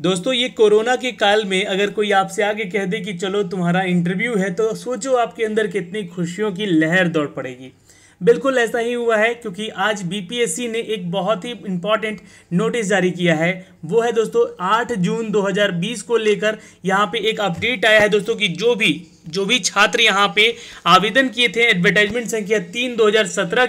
दोस्तों ये कोरोना के काल में अगर कोई आपसे आगे कह दे कि चलो तुम्हारा इंटरव्यू है तो सोचो आपके अंदर कितनी खुशियों की लहर दौड़ पड़ेगी बिल्कुल ऐसा ही हुआ है क्योंकि आज बीपीएससी ने एक बहुत ही इम्पॉर्टेंट नोटिस जारी किया है वो है दोस्तों 8 जून 2020 को लेकर यहाँ पे एक अपडेट आया है दोस्तों कि जो भी जो भी छात्र यहाँ पे आवेदन किए थे एडवर्टाइजमेंट संख्या तीन दो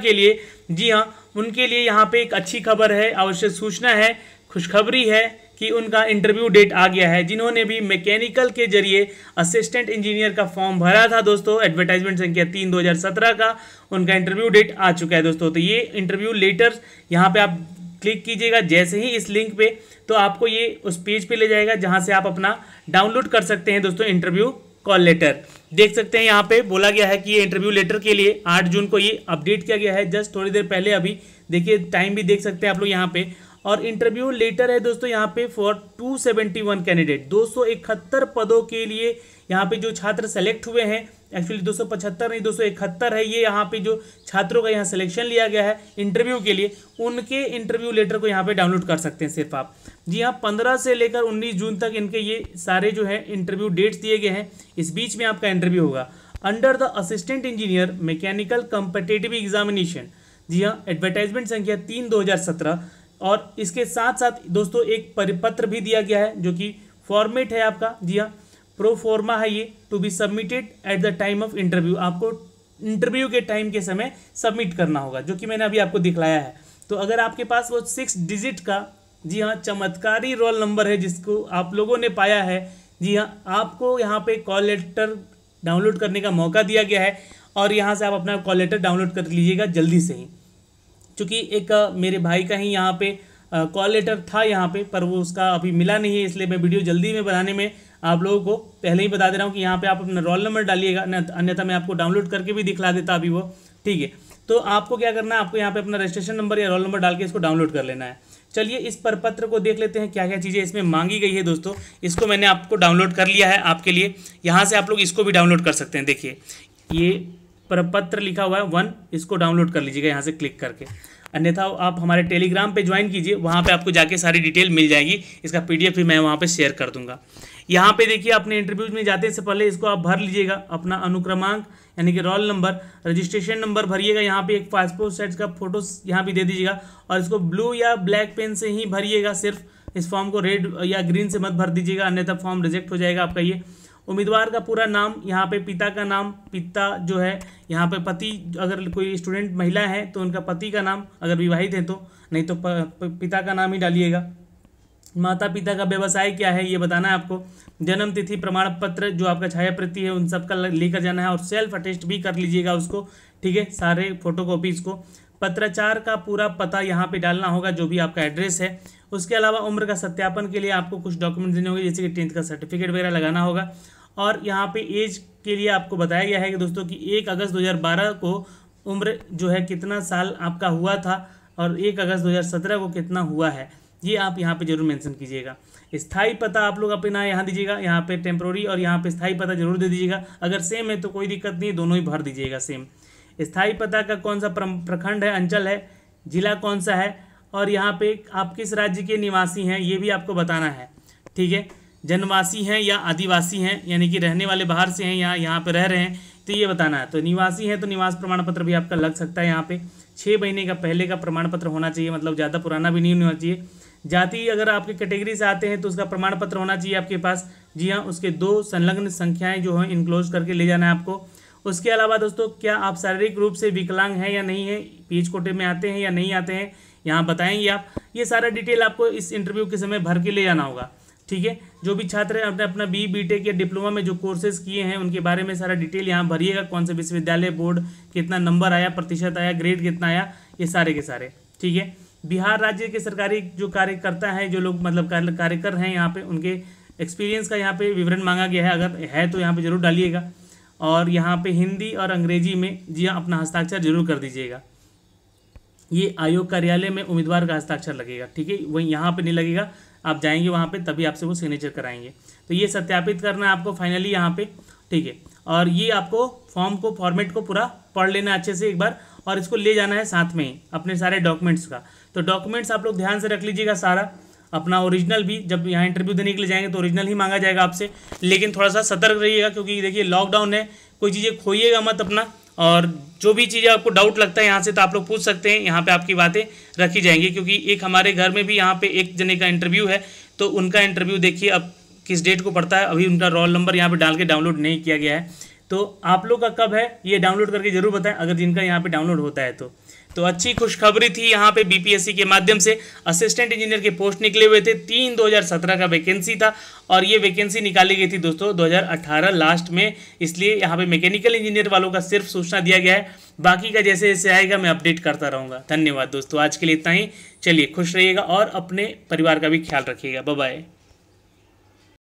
के लिए जी हाँ उनके लिए यहाँ पे एक अच्छी खबर है आवश्यक सूचना है खुशखबरी है कि उनका इंटरव्यू डेट आ गया है जिन्होंने भी मैकेनिकल के जरिए असिस्टेंट इंजीनियर का फॉर्म भरा था दोस्तों एडवर्टाइजमेंट संख्या तीन दो का उनका इंटरव्यू डेट आ चुका है दोस्तों तो ये इंटरव्यू लेटर यहाँ पे आप क्लिक कीजिएगा जैसे ही इस लिंक पे तो आपको ये उस पेज पे ले जाएगा जहाँ से आप अपना डाउनलोड कर सकते हैं दोस्तों इंटरव्यू कॉल लेटर देख सकते हैं यहाँ पे बोला गया है कि ये इंटरव्यू लेटर के लिए 8 जून को ये अपडेट किया गया है जस्ट थोड़ी देर पहले अभी देखिए टाइम भी देख सकते हैं आप लोग यहाँ पे और इंटरव्यू लेटर है दोस्तों यहाँ पे फॉर 271 कैंडिडेट दो पदों के लिए यहाँ पे जो छात्र सेलेक्ट हुए हैं एक्चुअली 275 नहीं 271 है ये यहाँ पे जो छात्रों का यहाँ सिलेक्शन लिया गया है इंटरव्यू के लिए उनके इंटरव्यू लेटर को यहाँ पे डाउनलोड कर सकते हैं सिर्फ आप जी हाँ 15 से लेकर 19 जून तक इनके ये सारे जो है इंटरव्यू डेट्स दिए गए हैं इस बीच में आपका इंटरव्यू होगा under the assistant engineer mechanical competitive examination जी हाँ एडवर्टाइजमेंट संख्या तीन दो हज़ार सत्रह और इसके साथ साथ दोस्तों एक परिपत्र भी दिया गया है जो कि फॉर्मेट है आपका जी हाँ प्रोफॉर्मा है ये to be submitted at the time of interview आपको इंटरव्यू के टाइम के समय सबमिट करना होगा जो कि मैंने अभी आपको दिखलाया है तो अगर आपके पास वो सिक्स डिजिट का जी हाँ चमत्कारी रोल नंबर है जिसको आप लोगों ने पाया है जी हाँ आपको यहाँ पे कॉल लेटर डाउनलोड करने का मौका दिया गया है और यहाँ से आप अपना कॉल लेटर डाउनलोड कर लीजिएगा जल्दी से ही चूँकि एक मेरे भाई का ही यहाँ पे कॉल लेटर था यहाँ पे पर वो उसका अभी मिला नहीं है इसलिए मैं वीडियो जल्दी में बनाने में आप लोगों को पहले ही बता दे रहा हूँ कि यहाँ पे आप अपना रोल नंबर डालिएगा अन्यथा मैं आपको डाउनलोड करके भी दिखला देता अभी वो ठीक है तो आपको क्या करना है आपको यहाँ पे अपना रजिस्ट्रेशन नंबर या रोल नंबर डाल के इसको डाउनलोड कर लेना है चलिए इस परपत्र को देख लेते हैं क्या क्या चीज़ें इसमें मांगी गई है दोस्तों इसको मैंने आपको डाउनलोड कर लिया है आपके लिए यहाँ से आप लोग इसको भी डाउनलोड कर सकते हैं देखिए ये प्रपत्र लिखा हुआ है वन इसको डाउनलोड कर लीजिएगा यहाँ से क्लिक करके अन्यथा आप हमारे टेलीग्राम पे ज्वाइन कीजिए वहाँ पे आपको जाके सारी डिटेल मिल जाएगी इसका पीडीएफ भी मैं वहाँ पे शेयर कर दूंगा यहाँ पे देखिए अपने इंटरव्यूज में जाते से पहले इसको आप भर लीजिएगा अपना अनुक्रमांक यानी कि रोल नंबर रजिस्ट्रेशन नंबर भरिएगा यहाँ पे एक पासपोर्ट साइज का फोटो यहाँ भी दे दीजिएगा और इसको ब्लू या ब्लैक पेन से ही भरिएगा सिर्फ इस फॉर्म को रेड या ग्रीन से मत भर दीजिएगा अन्यथा फॉर्म रिजेक्ट हो जाएगा आपका ये उम्मीदवार का पूरा नाम यहाँ पे पिता का नाम पिता जो है यहाँ पे पति अगर कोई स्टूडेंट महिला है तो उनका पति का नाम अगर विवाहित है तो नहीं तो प, प, पिता का नाम ही डालिएगा माता पिता का व्यवसाय क्या है ये बताना है आपको जन्म तिथि प्रमाण पत्र जो आपका छाया प्रति है उन सब का लेकर जाना है और सेल्फ अटेस्ट भी कर लीजिएगा उसको ठीक है सारे फोटो कॉपीज़ को पत्राचार का पूरा पता यहाँ पे डालना होगा जो भी आपका एड्रेस है उसके अलावा उम्र का सत्यापन के लिए आपको कुछ डॉक्यूमेंट देने होंगे जैसे कि टेंथ का सर्टिफिकेट वगैरह लगाना होगा और यहाँ पे एज के लिए आपको बताया गया है कि दोस्तों कि एक अगस्त 2012 को उम्र जो है कितना साल आपका हुआ था और एक अगस्त 2017 को कितना हुआ है ये आप यहाँ पे जरूर मेंशन कीजिएगा स्थाई पता आप लोग अपना यहाँ दीजिएगा यहाँ पे टेम्प्रोरी और यहाँ पे स्थाई पता जरूर दे दीजिएगा अगर सेम है तो कोई दिक्कत नहीं दोनों ही भर दीजिएगा सेम स्थाई पता का कौन सा प्रखंड है अंचल है जिला कौन सा है और यहाँ पे आप किस राज्य के निवासी हैं ये भी आपको बताना है ठीक है जनवासी हैं या आदिवासी हैं यानी कि रहने वाले बाहर से हैं या यहाँ पर रह रहे हैं तो ये बताना है तो निवासी है तो निवास प्रमाण पत्र भी आपका लग सकता है यहाँ पे छः महीने का पहले का प्रमाण पत्र होना चाहिए मतलब ज़्यादा पुराना भी नहीं होना चाहिए जाति अगर आपके कैटेगरी से आते हैं तो उसका प्रमाण पत्र होना चाहिए आपके पास जी हाँ उसके दो संलग्न संख्याएं जो हैं इनक्लोज करके ले जाना है आपको उसके अलावा दोस्तों क्या आप शारीरिक रूप से विकलांग हैं या नहीं है पीच कोटे में आते हैं या नहीं आते हैं यहाँ बताएंगे आप ये सारा डिटेल आपको इस इंटरव्यू के समय भर के ले जाना होगा ठीक है जो भी छात्र हैं अपने अपना बी बी टेक या डिप्लोमा में जो कोर्सेज किए हैं उनके बारे में सारा डिटेल यहाँ भरिएगा कौन से विश्वविद्यालय बोर्ड कितना नंबर आया प्रतिशत आया ग्रेड कितना आया ये सारे के सारे ठीक है बिहार राज्य के सरकारी जो कार्यकर्ता हैं जो लोग मतलब रहे हैं यहाँ पे उनके एक्सपीरियंस का यहाँ पे विवरण मांगा गया है अगर है तो यहाँ पे जरूर डालिएगा और यहाँ पे हिंदी और अंग्रेजी में जी हाँ अपना हस्ताक्षर जरूर कर दीजिएगा ये आयोग कार्यालय में उम्मीदवार का हस्ताक्षर लगेगा ठीक है वही यहाँ पे नहीं लगेगा आप जाएंगे वहाँ पे तभी आपसे वो सिग्नेचर कराएंगे तो ये सत्यापित करना है आपको फाइनली यहाँ पे ठीक है और ये आपको फॉर्म को फॉर्मेट को पूरा पढ़ लेना अच्छे से एक बार और इसको ले जाना है साथ में ही अपने सारे डॉक्यूमेंट्स का तो डॉक्यूमेंट्स आप लोग ध्यान से रख लीजिएगा सारा अपना ओरिजिनल भी जब यहाँ इंटरव्यू देने के लिए जाएंगे तो ओरिजिनल ही मांगा जाएगा आपसे लेकिन थोड़ा सा सतर्क रहिएगा क्योंकि देखिए लॉकडाउन है कोई चीज़ें खोइएगा मत अपना और जो भी चीज़ें आपको डाउट लगता है यहाँ से तो आप लोग पूछ सकते हैं यहाँ पे आपकी बातें रखी जाएंगी क्योंकि एक हमारे घर में भी यहाँ पे एक जने का इंटरव्यू है तो उनका इंटरव्यू देखिए अब किस डेट को पड़ता है अभी उनका रोल नंबर यहाँ पर डाल के डाउनलोड नहीं किया गया है तो आप लोग का कब है ये डाउनलोड करके ज़रूर बताएं अगर जिनका यहाँ पर डाउनलोड होता है तो तो अच्छी खुशखबरी थी यहाँ पे बीपीएससी के माध्यम से असिस्टेंट इंजीनियर के पोस्ट निकले हुए थे तीन 2017 का वैकेंसी था और ये वैकेंसी निकाली गई थी दोस्तों 2018 लास्ट में इसलिए यहाँ पे मैकेनिकल इंजीनियर वालों का सिर्फ सूचना दिया गया है बाकी का जैसे जैसे आएगा मैं अपडेट करता रहूँगा धन्यवाद दोस्तों आज के लिए इतना ही चलिए खुश रहिएगा और अपने परिवार का भी ख्याल रखिएगा बाय